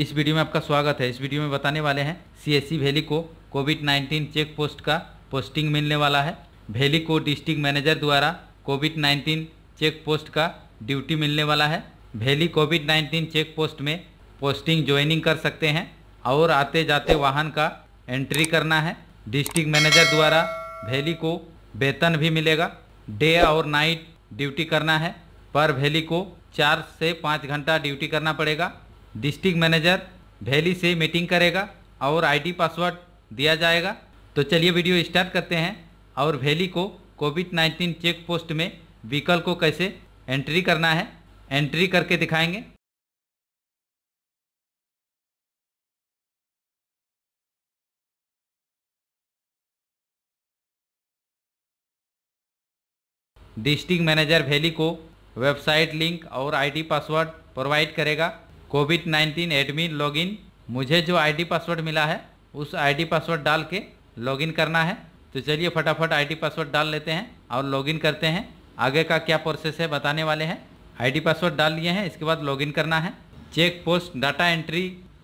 इस वीडियो में आपका स्वागत है इस वीडियो में बताने वाले हैं सीएससी वैली e को कोविड 19 चेक पोस्ट का पोस्टिंग मिलने वाला है वैली को डिस्ट्रिक्ट मैनेजर द्वारा कोविड 19 चेक पोस्ट का ड्यूटी मिलने वाला है वैली कोविड 19 चेक पोस्ट में पोस्टिंग ज्वाइनिंग कर सकते हैं और आते जाते वाहन का एंट्री करना है डिस्ट्रिक्ट मैनेजर द्वारा वैली को वेतन भी मिलेगा डे और नाइट ड्यूटी करना है पर वैली को चार से पाँच घंटा ड्यूटी करना पड़ेगा डिस्ट्रिक्ट मैनेजर वैली से मीटिंग करेगा और आईडी पासवर्ड दिया जाएगा तो चलिए वीडियो स्टार्ट करते हैं और वैली को कोविड 19 चेक पोस्ट में व्हीकल को कैसे एंट्री करना है एंट्री करके दिखाएंगे डिस्ट्रिक्ट मैनेजर वैली को वेबसाइट लिंक और आईडी पासवर्ड प्रोवाइड करेगा कोविड नाइन्टीन एडमिन लॉगिन मुझे जो आईडी पासवर्ड मिला है उस आईडी पासवर्ड डाल के लॉगिन करना है तो चलिए फटाफट आईडी पासवर्ड डाल लेते हैं और लॉगिन करते हैं आगे का क्या प्रोसेस है बताने वाले हैं आईडी पासवर्ड डाल लिए हैं इसके बाद लॉगिन करना है check post data entry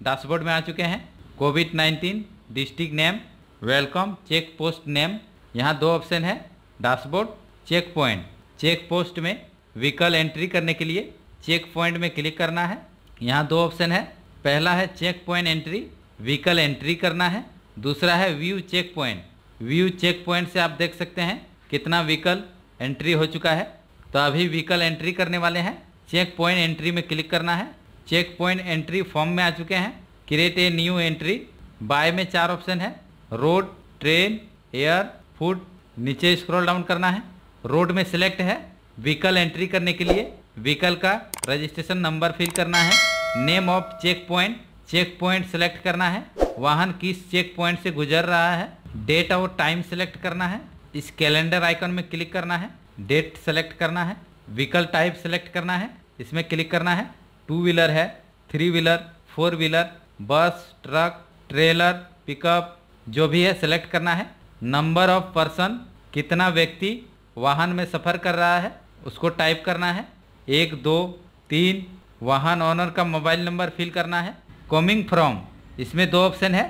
dashboard में आ चुके हैं covid nineteen district name welcome check post name यहाँ दो ऑप्शन है dashboard check point check post में व्हीकल एंट्री करने के लिए चेक पॉइंट में क्लिक करना है यहाँ दो ऑप्शन है पहला है check point entry vehicle entry करना है दूसरा है view check point view check point से आप देख सकते हैं कितना व्हीकल एंट्री हो चुका है तो अभी व्हीकल एंट्री करने वाले हैं चेक पॉइंट एंट्री में क्लिक करना है चेक पॉइंट एंट्री फॉर्म में आ चुके हैं create a new entry by में चार ऑप्शन है रोड ट्रेन एयर फूड नीचे स्क्रॉल डाउन करना है रोड में सिलेक्ट है व्हीकल एंट्री करने के लिए व्हीकल का रजिस्ट्रेशन नंबर फिल करना है name of check point check point select करना है वाहन किस चेक पॉइंट से गुजर रहा है डेट और टाइम सेलेक्ट करना है इस कैलेंडर आइकन में क्लिक करना है डेट सेलेक्ट करना है व्हीकल टाइप सेलेक्ट करना है इसमें क्लिक करना है टू व्हीलर है three wheeler four wheeler bus truck trailer pickup जो भी है सेलेक्ट करना है नंबर ऑफ पर्सन कितना व्यक्ति वाहन में सफ़र कर रहा है उसको टाइप करना है एक दो तीन वाहन ऑनर का मोबाइल नंबर फिल करना है कमिंग फ्रॉम इसमें दो ऑप्शन है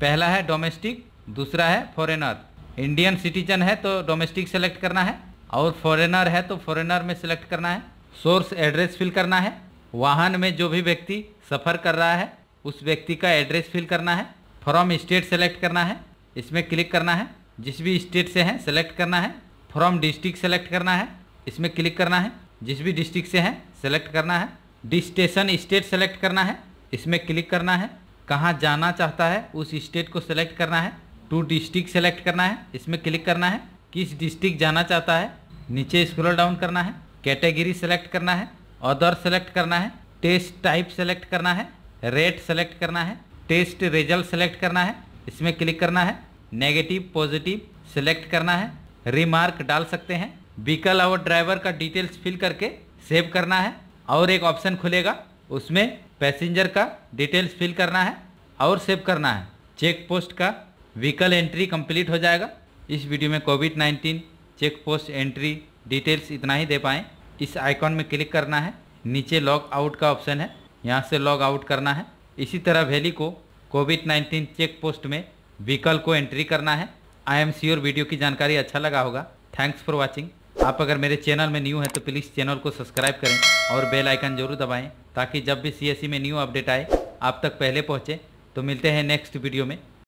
पहला है डोमेस्टिक दूसरा है फॉरेनर इंडियन सिटीजन है तो डोमेस्टिक सेलेक्ट करना है और फॉरेनर है तो फॉरेनर में सेलेक्ट करना है सोर्स एड्रेस फिल करना है वाहन में जो भी व्यक्ति सफ़र कर रहा है उस व्यक्ति का एड्रेस फिल करना है फ्रॉम स्टेट सेलेक्ट करना है इसमें क्लिक करना है जिस भी स्टेट से हैं सेलेक्ट करना है फ्रॉम डिस्ट्रिक्ट सेलेक्ट करना है इसमें क्लिक करना है जिस भी डिस्ट्रिक्ट से हैं सेलेक्ट करना है डिस्टेशन स्टेट सेलेक्ट करना है इसमें क्लिक करना है कहाँ जाना चाहता है उस स्टेट को सेलेक्ट करना है टू डिस्ट्रिक्ट सेलेक्ट करना है इसमें क्लिक करना है किस डिस्ट्रिक्ट जाना चाहता है नीचे स्क्रॉल डाउन करना है कैटेगरी सेलेक्ट करना है अदर सेलेक्ट करना है टेस्ट टाइप सेलेक्ट करना है रेट सेलेक्ट करना है टेस्ट रिजल्ट सेलेक्ट करना है इसमें क्लिक करना है नेगेटिव पॉजिटिव सेलेक्ट करना है रिमार्क डाल सकते हैं व्हीकल और ड्राइवर का डिटेल्स फिल करके सेव करना है और एक ऑप्शन खुलेगा उसमें पैसेंजर का डिटेल्स फिल करना है और सेव करना है चेक पोस्ट का व्हीकल एंट्री कंप्लीट हो जाएगा इस वीडियो में covid 19 check post entry details इतना ही दे पाएँ इस आइकॉन में क्लिक करना है नीचे लॉग आउट का ऑप्शन है यहाँ से लॉग आउट करना है इसी तरह वैली को कोविड 19 चेक पोस्ट में व्हीकल को एंट्री करना है आई एम श्योर वीडियो की जानकारी अच्छा लगा होगा थैंक्स फॉर वॉचिंग आप अगर मेरे चैनल में न्यू हैं तो प्लीज़ चैनल को सब्सक्राइब करें और बेल आइकन जरूर दबाएं ताकि जब भी सीएससी e में न्यू अपडेट आए आप तक पहले पहुंचे तो मिलते हैं नेक्स्ट वीडियो में